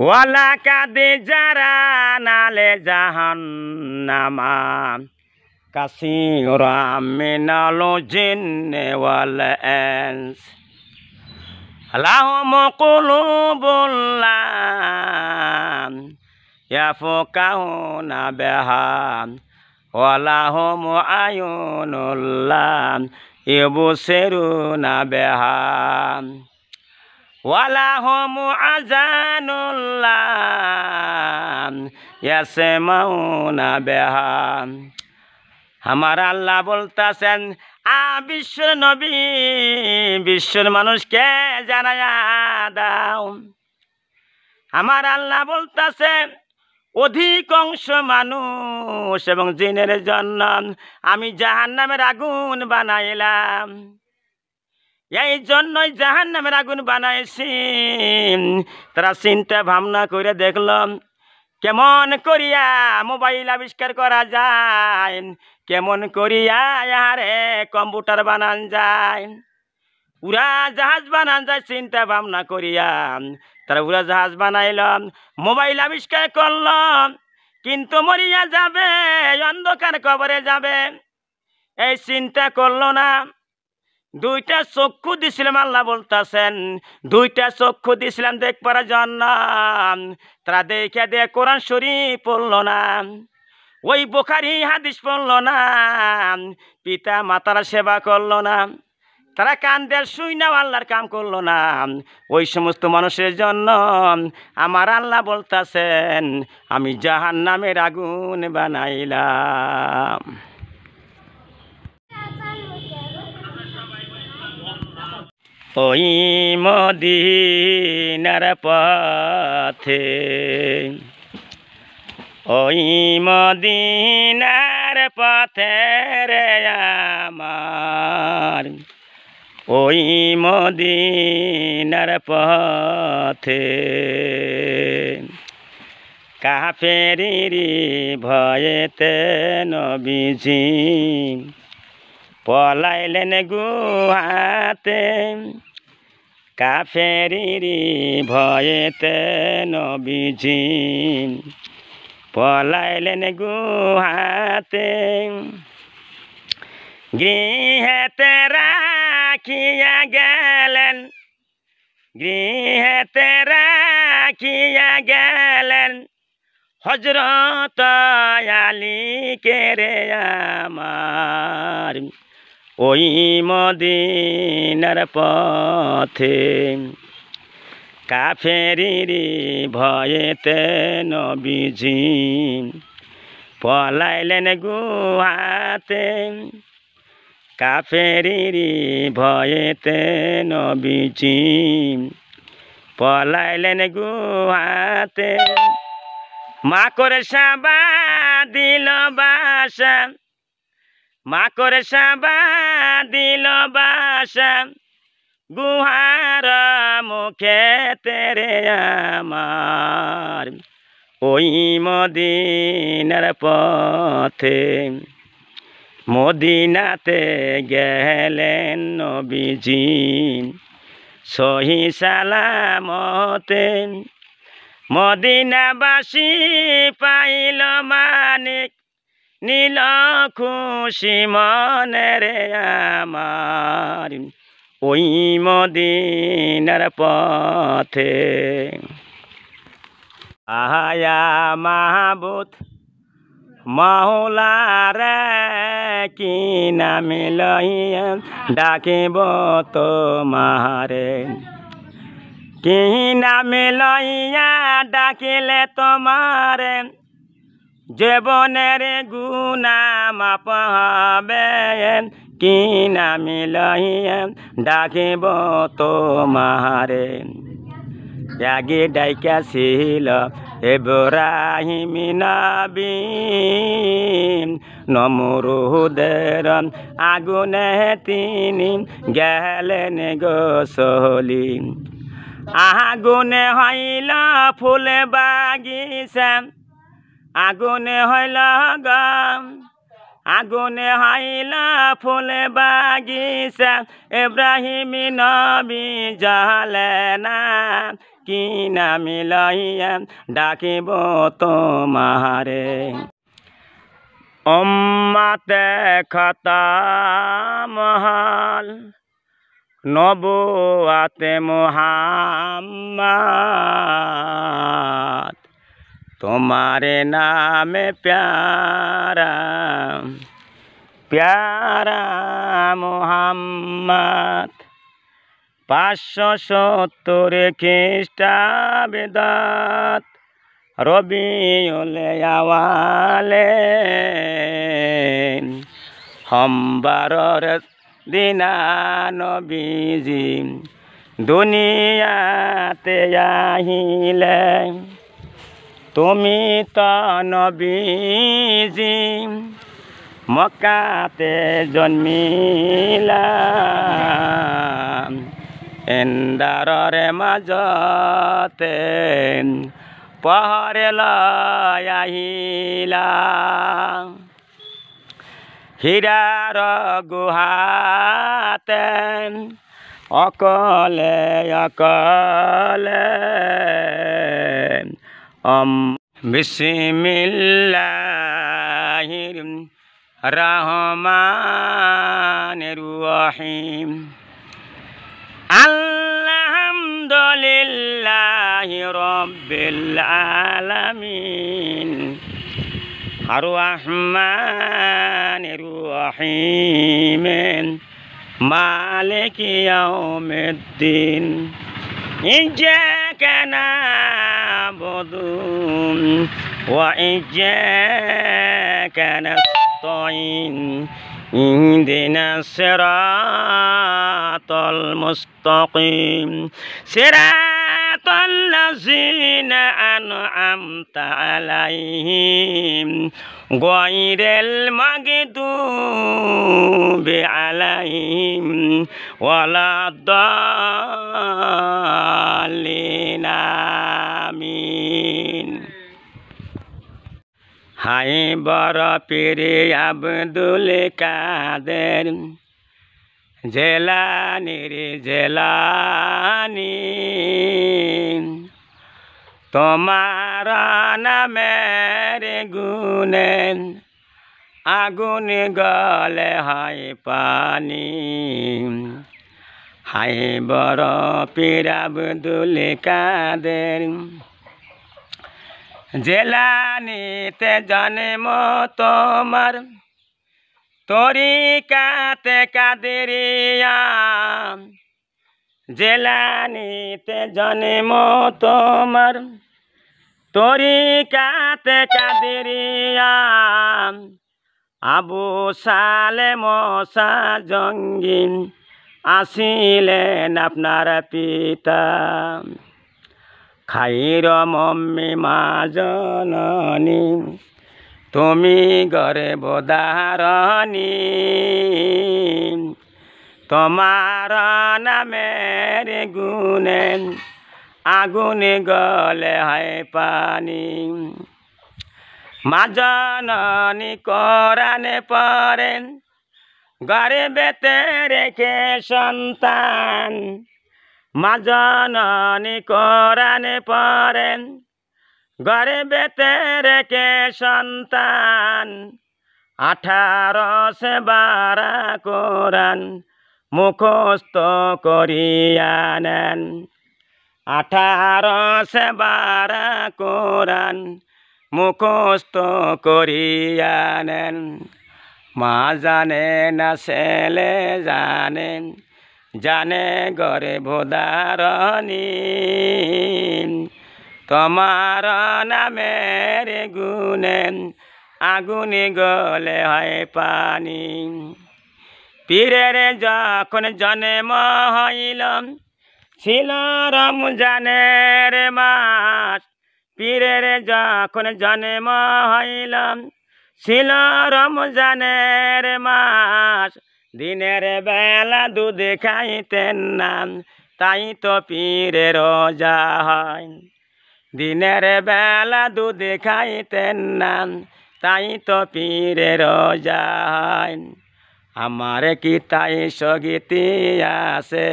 ওয়ালা কাদে যারা নালে জাহান্নামা কাসিরা মিনাল জিন্নে ওয়াল ইনস লাহম কুলুবুল্লাহ ইয়াফকাহুনা বিহা ওয়ালাহম আয়ুনুল্লাহ না বেহাম আমার আল্লাহ বলতেছেন আ বিশ্বর নবী বিশ্বর মানুষকে জানা দাও আমার আল্লাহ বলতেছে অধিকাংশ মানুষ এবং জিনের জন্য আমি নামের আগুন বানাইলাম এই জন্যই জাহান নামের আগুন বানাইছি তারা চিন্তা ভাবনা করে দেখলাম কেমন করিয়া মোবাইল আবিষ্কার করা যায় কেমন করিয়া আহারে কম্পিউটার বানান যায় উড়া জাহাজ বানান যায় চিন্তা ভাবনা করিয়া তারা উড়া জাহাজ বানাইলাম মোবাইল আবিষ্কার করলাম কিন্তু মরিয়া যাবে অন্ধকার কবরে যাবে এই চিন্তা করলো না দুইটা চক্ষু দিছিলাম আল্লাহ বলতেছেন দুইটা চক্ষু দিছিলাম দেখবার জন্য তারা দেখে দে কোরআন শরীফ পড়ল না ওই বোখারি হাদিস পড়ল না পিতা মাতারা সেবা করল না তারা কান্দের শুই না আল্লাহর কাম করলো না ওই সমস্ত মানুষের জন্য আমার আল্লাহ বলতাছেন আমি জাহান নামের আগুন বানাইলাম ওই মদিনার পথে ওই মদিনার পথে রে আমার ওই মদিনার পথে কাফেরি ভয়েতে নবীজি পলাইলেন গুহাতে কাফেরি ভয়েতে নবীজি পলাইলেন গুহাতে গৃহেতে রাখিয়া গেলেন গৃহেতে রাখিয়া গেলেন হজরত আলীকে রে আমার ওই মদিনার পথে কাফেরি ভয়েতে নবীজি পলাইলেন গুহাতে কাফেরি ভয়েতে নবীজি পলাইলেন গুহাতে মা করে সাবা দিল বাসা মাকর সাবা দিল বাসা গুহার মুখে তেরে আমার ওই মদিনার পথে মদিনাতে গেলেন নবীজি সহি সালামতে মদিনাবাসী পাইল মানিক নীলা খুশি মনেরে আমার ওই মদিনার পথে আহায়া মাহবুত মহলারে কি নামে লইয়া ডাকিব তোমারে কি নামে লইয়া ডাকিলে তোমারে জীবনের গুণা মাপ হবে কি নামি লহিয়ে ডাকিব তোমারে জাগি ডাইকাছিল এব্রাহিমি নাবি নমরুদের আগুনে তিনি গেলেন গোসলি আগুনে হইল ফুল বাগিচা আগুনে হইলা গাম আগুনে হাইলা ফুলে বাগিচা ইব্রাহিমি নবী জলে না কি নামি লইয়া ডাকিব তোমারে অম্মাতে খতা মহাল নবুয়াতে মহাম্মা তোমারে নামে প্যারা প্যারা মোহাম্মদ পাঁচশো সত্তর খ্রিস্টাবেদাত রবিউলে আওয়ালে সম্বারর দিনা নবীজি দুনিয়াতে আহিলে তুমি তো মকাতে জন্মিলা এন্দারৰে মাজতে পহৰে লৈ আহিলা হীৰাৰ গুহাতে অকলে অকলে বিসমিল্লাহির রহমানির রহিম আলহামদুলিল্লাহি রব্বিল আলামিন আর রহমানির রহিম মালিক ইয়াউমিদ্দিন ইজ্জাকা budun wa ijaka nastain Indina siratul mustaqim Sirat الذين أنعمت عليهم غير المغضوب عليهم ولا الضالين آمين হাই বড় পীরে আব্দুল কাদের জেলানি রে জেলানি তোমার নামের গুণে আগুন গলে হাই পানি হাই বড় পিরাব দুলি কাদের জেলানিতে জন্ম তোমার তরিকাতে কাদেরিয়া জেলানিতে জন্ম তোমার তরিকাতে কাদেরিয়া আবু সালে মশা জঙ্গিন আসিলেন আপনার পিতা খাইর মম্মি মা জননী তুমি গর্বদারণী তোমার নামের গুনে আগুনে গলে হয় পানি মাজননি কোরআনে গরে বেতে রেখে সন্তান মাজননি কোরআনে গরে বেতে রেখে সন্তান আঠারো সে বারা কোরআন মুখস্থ করিয়া নেন আঠার সেবার কোরআন মুখস্থ করিয়া নেন মা জানে না ছেলে জানেন জানে গরে ভোদারণী তোমার নামের গুনেন আগুনে গলে হয় পানি পীরের যখন জন্ম হইল ছিল রমজানের মাস পীরের যখন জন্ম হইল ছিল রমজানের মাস দিনের বেলা দুধ খাইতেন না তাই তো পীরের রোজা হয় দিনের বেলা দুধ খাইতেন না তাই তো পীরের রোজা হয় আমার কি তাই সগীতি আছে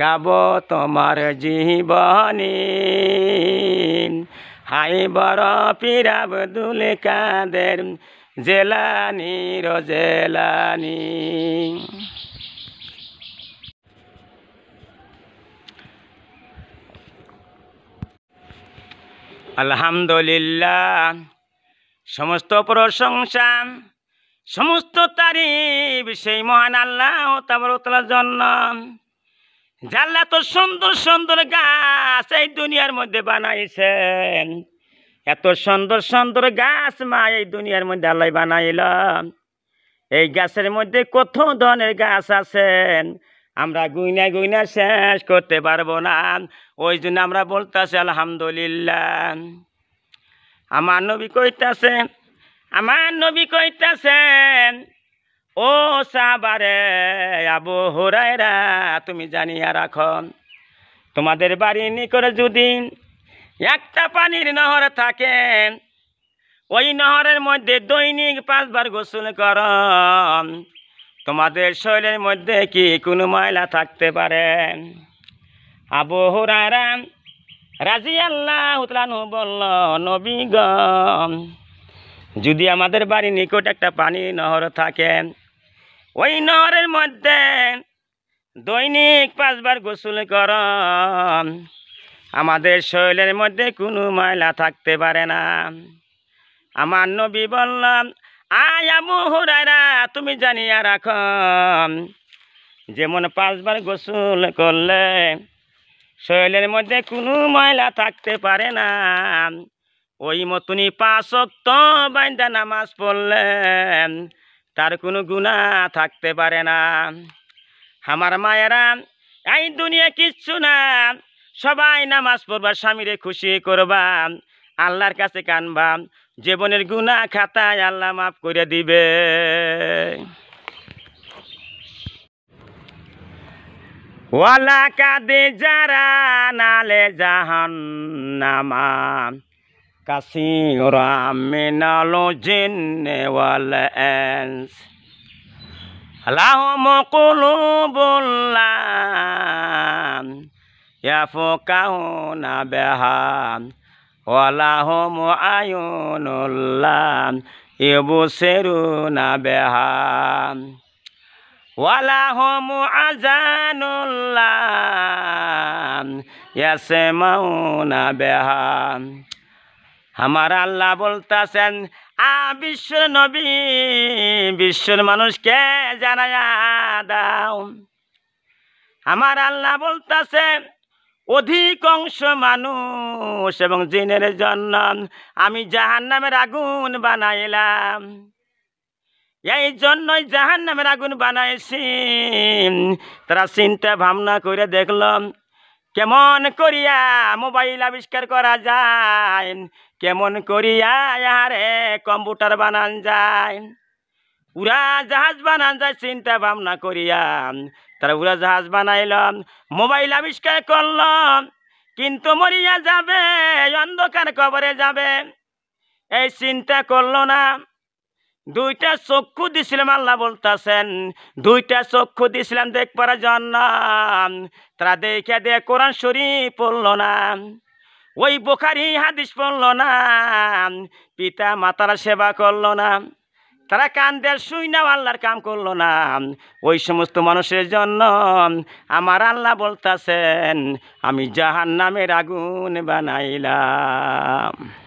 গাব তোমার জীবনী হাই বড় পিরাব দুল কাদের জেলানি রজেলানি আলহামদুলিল্লাহ সমস্ত প্রশংসা সমস্ত তারিফ সেই মহান আল্লাহ তাবরতলার জন্য জাল্লা তো সুন্দর সুন্দর গাছ এই দুনিয়ার মধ্যে বানাইছেন এত সুন্দর সুন্দর গাছ মা এই দুনিয়ার মধ্যে আল্লাহ বানাইল এই গাছের মধ্যে কত ধরনের গাছ আছেন আমরা গুইনা গুইনা শেষ করতে পারবো না ওই জন্য আমরা বলতেছি আলহামদুলিল্লাহ আমার নবী কইতাছে আমার নবী কইতেছেন ও সাবারে আবু হুরায়রা তুমি জানিয়া রাখন তোমাদের বাড়ি নিকরে যদি একটা পানির নহর থাকে ওই নহরের মধ্যে দৈনিক পাঁচবার গোসল কর তোমাদের শরীরের মধ্যে কি কোনো ময়লা থাকতে পারে আবু হুরায়রা রাজি আল্লাহ বলল নবীগণ যদি আমাদের বাড়ির নিকট একটা পানি নহর থাকে ওই নহরের মধ্যে দৈনিক পাঁচবার গোসল কর আমাদের শরীরের মধ্যে কোনো ময়লা থাকতে পারে না আমার নবী বললাম আয়া হুরারা তুমি জানিয়া রাখ যেমন পাঁচবার গোসল করলে শরীরের মধ্যে কোনো ময়লা থাকতে পারে না ওই মতনই পাশক্ত বাইন্দা নামাজ পড়লেন তার কোনো গুণা থাকতে পারে না আমার মায়েরা এই দুনিয়া কিচ্ছু না সবাই নামাজ পড়বা স্বামীরে খুশি করবা আল্লাহর কাছে কানবা জীবনের গুণা খাতায় আল্লাহ মাফ করে দিবে ওয়ালা কাদে যারা নালে জাহান্নামা কাসিরা মিনালো জিন্নেওয়াল এন্স লাহম কুলুবুল্লাম ইয়াফকাহুনা বিহাম ওয়ালাহম আয়ুনুল্লাম ইবসিরুনা বিহাম ওয়ালাহম আজানুল্লাম ইয়াসমাউনা বিহাম আমার আল্লাহ বলতেছেন আ বিশ্ব নবী বিশ্বর মানুষকে জানায়া দাও আমার আল্লাহ বলতেছে অধিকাংশ মানুষ এবং জিনের জন্য আমি জাহান নামের আগুন বানাইলাম এই জন্যই জাহান নামের আগুন বানাইছি তারা চিন্তা ভাবনা করে দেখলাম কেমন করিয়া মোবাইল আবিষ্কার করা যায় কেমন করিয়া রে কম্পিউটার বানান যায় উড়া জাহাজ বানান যায় চিন্তা ভাবনা করিয়া তারা উড়া জাহাজ বানাইল মোবাইল আবিষ্কার করল কিন্তু মরিয়া যাবে অন্ধকার কবরে যাবে এই চিন্তা করল না দুইটা চক্ষু দিছিলাম আল্লাহ বলতেছেন দুইটা চক্ষু দিছিলাম দেখবার জন্য তারা দেখে দেখ কোরআন শরীফ পড়ল না ওই বোখারি হাদিস পড়ল না পিতা মাতার সেবা করল না তারা কান্দের শুই না আল্লাহর কাম করলো না ওই সমস্ত মানুষের জন্য আমার আল্লাহ বলতাছেন আমি জাহান নামের আগুন বানাইলাম